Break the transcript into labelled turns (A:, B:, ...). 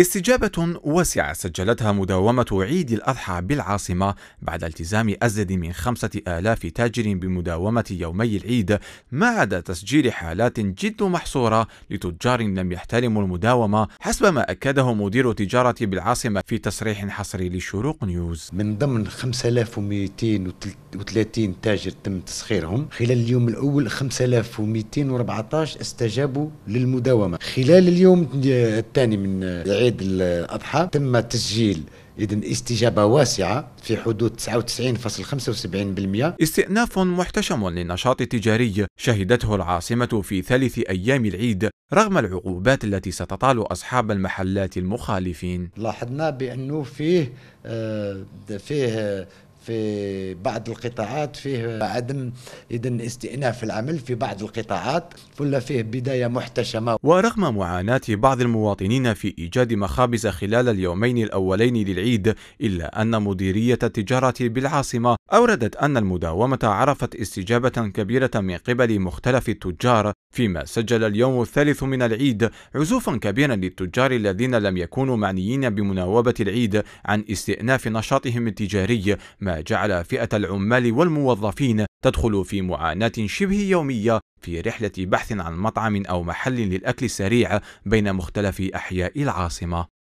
A: استجابة واسعة سجلتها مداومة عيد الأضحى بالعاصمة بعد التزام أزيد من خمسة آلاف تاجر بمداومة يومي العيد ما عدا تسجيل حالات جد محصورة لتجار لم يحترموا المداومة حسب ما أكده مدير تجارة بالعاصمة في تصريح حصري لشروق نيوز من ضمن
B: 5230 تاجر تم تسخيرهم خلال اليوم الأول 5214 استجابوا للمداومة خلال اليوم الثاني من عيد عيد الأضحى تم تسجيل إذا استجابة واسعة في حدود 99.75%
A: استئناف محتشم للنشاط التجاري شهدته العاصمة في ثالث أيام العيد رغم العقوبات التي ستطال أصحاب المحلات
B: المخالفين لاحظنا بأنه فيه آه، فيه في بعض القطاعات فيه عدم إذن استئناف العمل في بعض القطاعات ولا فيه بداية محتشمة ورغم معاناة بعض المواطنين في إيجاد
A: مخابز خلال اليومين الأولين للعيد إلا أن مديرية التجارة بالعاصمة أوردت أن المداومة عرفت استجابة كبيرة من قبل مختلف التجار فيما سجل اليوم الثالث من العيد عزوفا كبيرا للتجار الذين لم يكونوا معنيين بمناوبة العيد عن استئناف نشاطهم التجاري ما جعل فئة العمال والموظفين تدخل في معاناة شبه يومية في رحلة بحث عن مطعم أو محل للأكل السريع بين مختلف أحياء العاصمة